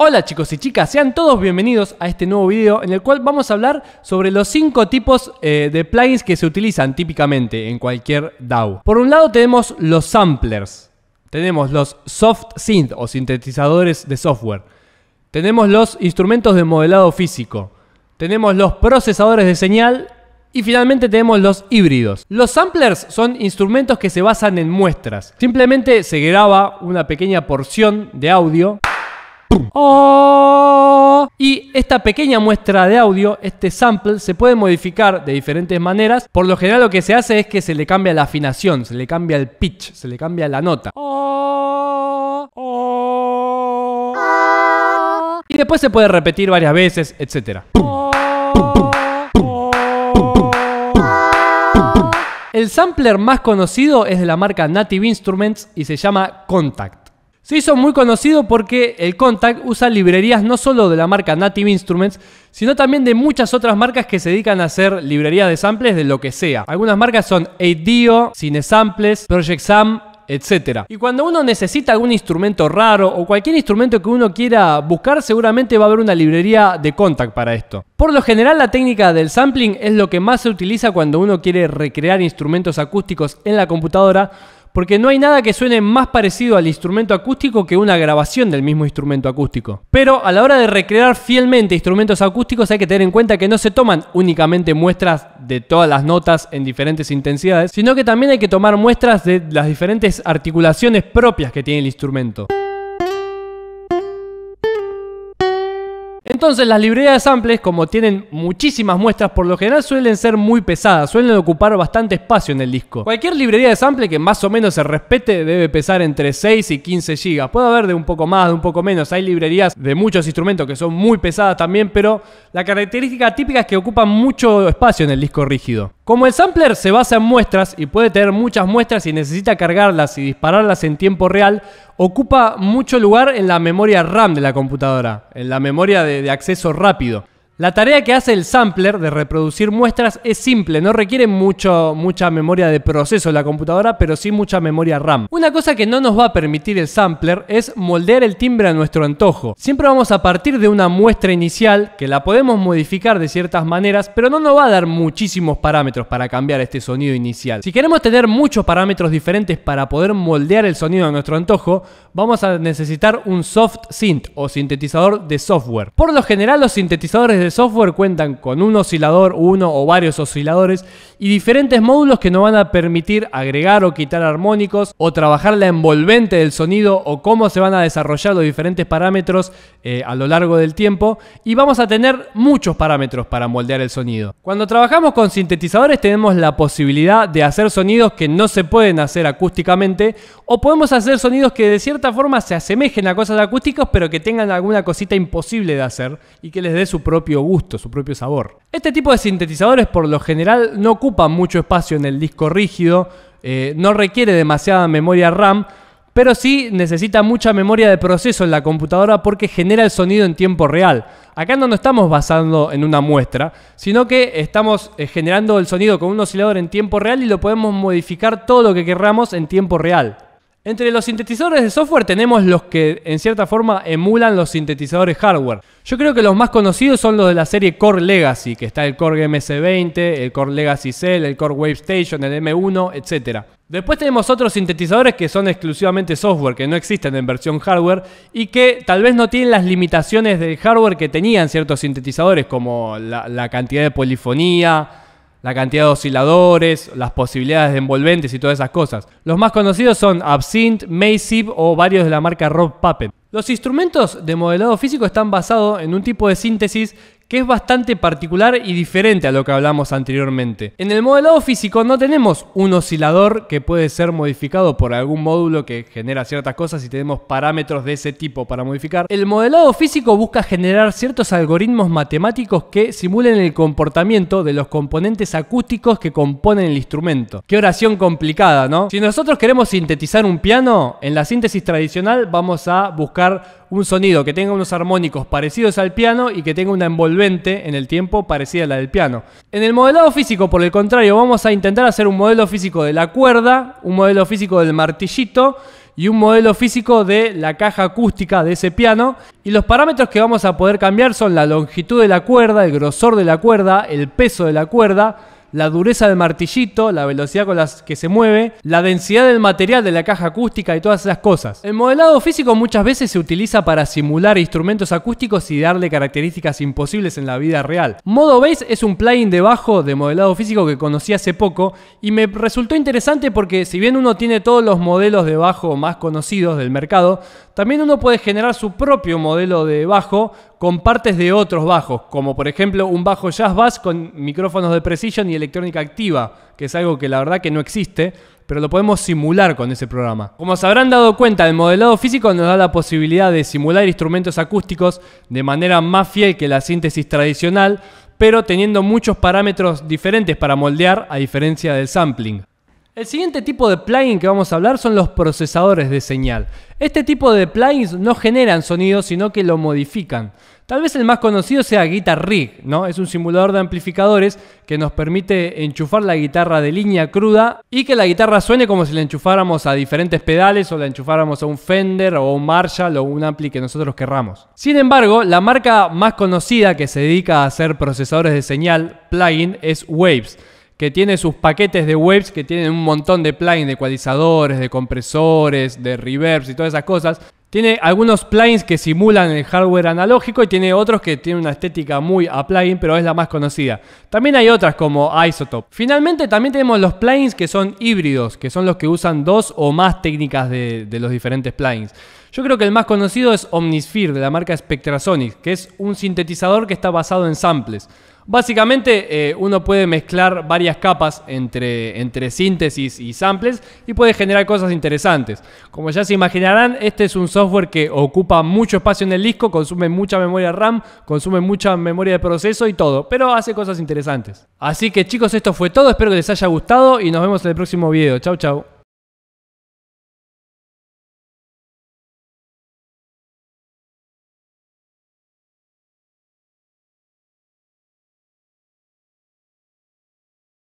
Hola chicos y chicas, sean todos bienvenidos a este nuevo video en el cual vamos a hablar sobre los cinco tipos eh, de plugins que se utilizan típicamente en cualquier DAO. Por un lado tenemos los samplers, tenemos los soft synth o sintetizadores de software, tenemos los instrumentos de modelado físico, tenemos los procesadores de señal y finalmente tenemos los híbridos. Los samplers son instrumentos que se basan en muestras. Simplemente se graba una pequeña porción de audio ¡Oh! Y esta pequeña muestra de audio, este sample, se puede modificar de diferentes maneras. Por lo general lo que se hace es que se le cambia la afinación, se le cambia el pitch, se le cambia la nota. ¡Oh! ¡Oh! Y después se puede repetir varias veces, etc. El sampler más conocido es de la marca Native Instruments y se llama Contact. Se hizo muy conocido porque el Contact usa librerías no solo de la marca Native Instruments, sino también de muchas otras marcas que se dedican a hacer librerías de samples de lo que sea. Algunas marcas son 8DIO, Cine Project Sam, etc. Y cuando uno necesita algún instrumento raro o cualquier instrumento que uno quiera buscar, seguramente va a haber una librería de contact para esto. Por lo general la técnica del sampling es lo que más se utiliza cuando uno quiere recrear instrumentos acústicos en la computadora, porque no hay nada que suene más parecido al instrumento acústico que una grabación del mismo instrumento acústico. Pero a la hora de recrear fielmente instrumentos acústicos hay que tener en cuenta que no se toman únicamente muestras de todas las notas en diferentes intensidades, sino que también hay que tomar muestras de las diferentes articulaciones propias que tiene el instrumento. Entonces las librerías de samples, como tienen muchísimas muestras, por lo general suelen ser muy pesadas, suelen ocupar bastante espacio en el disco. Cualquier librería de sample que más o menos se respete debe pesar entre 6 y 15 GB. Puede haber de un poco más, de un poco menos. Hay librerías de muchos instrumentos que son muy pesadas también, pero la característica típica es que ocupan mucho espacio en el disco rígido. Como el sampler se basa en muestras y puede tener muchas muestras y necesita cargarlas y dispararlas en tiempo real, ocupa mucho lugar en la memoria RAM de la computadora, en la memoria de, acceso rápido. La tarea que hace el sampler de reproducir muestras es simple, no requiere mucho, mucha memoria de proceso la computadora, pero sí mucha memoria RAM. Una cosa que no nos va a permitir el sampler es moldear el timbre a nuestro antojo. Siempre vamos a partir de una muestra inicial que la podemos modificar de ciertas maneras, pero no nos va a dar muchísimos parámetros para cambiar este sonido inicial. Si queremos tener muchos parámetros diferentes para poder moldear el sonido a nuestro antojo, vamos a necesitar un soft synth o sintetizador de software. Por lo general los sintetizadores de software cuentan con un oscilador, uno o varios osciladores y diferentes módulos que nos van a permitir agregar o quitar armónicos o trabajar la envolvente del sonido o cómo se van a desarrollar los diferentes parámetros eh, a lo largo del tiempo y vamos a tener muchos parámetros para moldear el sonido. Cuando trabajamos con sintetizadores tenemos la posibilidad de hacer sonidos que no se pueden hacer acústicamente o podemos hacer sonidos que de cierta forma se asemejen a cosas acústicas pero que tengan alguna cosita imposible de hacer y que les dé su propio gusto, su propio sabor. Este tipo de sintetizadores por lo general no ocupan mucho espacio en el disco rígido, eh, no requiere demasiada memoria RAM, pero sí necesita mucha memoria de proceso en la computadora porque genera el sonido en tiempo real. Acá no nos estamos basando en una muestra, sino que estamos eh, generando el sonido con un oscilador en tiempo real y lo podemos modificar todo lo que querramos en tiempo real. Entre los sintetizadores de software tenemos los que en cierta forma emulan los sintetizadores hardware. Yo creo que los más conocidos son los de la serie Core Legacy, que está el Core MS-20, el Core Legacy Cell, el Core Wave Station, el M1, etc. Después tenemos otros sintetizadores que son exclusivamente software, que no existen en versión hardware y que tal vez no tienen las limitaciones del hardware que tenían ciertos sintetizadores, como la cantidad de polifonía, la cantidad de osciladores, las posibilidades de envolventes y todas esas cosas. Los más conocidos son Absinthe, Maceep o varios de la marca Rob Puppet. Los instrumentos de modelado físico están basados en un tipo de síntesis que es bastante particular y diferente a lo que hablamos anteriormente. En el modelado físico no tenemos un oscilador que puede ser modificado por algún módulo que genera ciertas cosas y tenemos parámetros de ese tipo para modificar. El modelado físico busca generar ciertos algoritmos matemáticos que simulen el comportamiento de los componentes acústicos que componen el instrumento. Qué oración complicada, ¿no? Si nosotros queremos sintetizar un piano, en la síntesis tradicional vamos a buscar un sonido que tenga unos armónicos parecidos al piano y que tenga una envolvente en el tiempo parecida a la del piano. En el modelado físico, por el contrario, vamos a intentar hacer un modelo físico de la cuerda, un modelo físico del martillito y un modelo físico de la caja acústica de ese piano. Y los parámetros que vamos a poder cambiar son la longitud de la cuerda, el grosor de la cuerda, el peso de la cuerda, la dureza del martillito, la velocidad con la que se mueve, la densidad del material de la caja acústica y todas esas cosas. El modelado físico muchas veces se utiliza para simular instrumentos acústicos y darle características imposibles en la vida real. Modo Bass es un plugin de bajo de modelado físico que conocí hace poco y me resultó interesante porque si bien uno tiene todos los modelos de bajo más conocidos del mercado, también uno puede generar su propio modelo de bajo con partes de otros bajos, como por ejemplo un bajo jazz bass con micrófonos de precision y electrónica activa, que es algo que la verdad que no existe, pero lo podemos simular con ese programa. Como se habrán dado cuenta, el modelado físico nos da la posibilidad de simular instrumentos acústicos de manera más fiel que la síntesis tradicional, pero teniendo muchos parámetros diferentes para moldear a diferencia del sampling. El siguiente tipo de plugin que vamos a hablar son los procesadores de señal. Este tipo de plugins no generan sonido, sino que lo modifican. Tal vez el más conocido sea Guitar Rig, ¿no? Es un simulador de amplificadores que nos permite enchufar la guitarra de línea cruda y que la guitarra suene como si la enchufáramos a diferentes pedales o la enchufáramos a un Fender o un Marshall o un ampli que nosotros querramos. Sin embargo, la marca más conocida que se dedica a hacer procesadores de señal plugin es Waves que tiene sus paquetes de waves que tienen un montón de plugins de ecualizadores, de compresores, de reverbs y todas esas cosas. Tiene algunos plugins que simulan el hardware analógico y tiene otros que tienen una estética muy a plugin, pero es la más conocida. También hay otras como isotop Finalmente también tenemos los plugins que son híbridos, que son los que usan dos o más técnicas de, de los diferentes plugins. Yo creo que el más conocido es Omnisphere de la marca Spectrasonic, que es un sintetizador que está basado en samples. Básicamente eh, uno puede mezclar varias capas entre, entre síntesis y samples y puede generar cosas interesantes. Como ya se imaginarán, este es un software que ocupa mucho espacio en el disco, consume mucha memoria RAM, consume mucha memoria de proceso y todo, pero hace cosas interesantes. Así que chicos, esto fue todo, espero que les haya gustado y nos vemos en el próximo video. Chau, chau.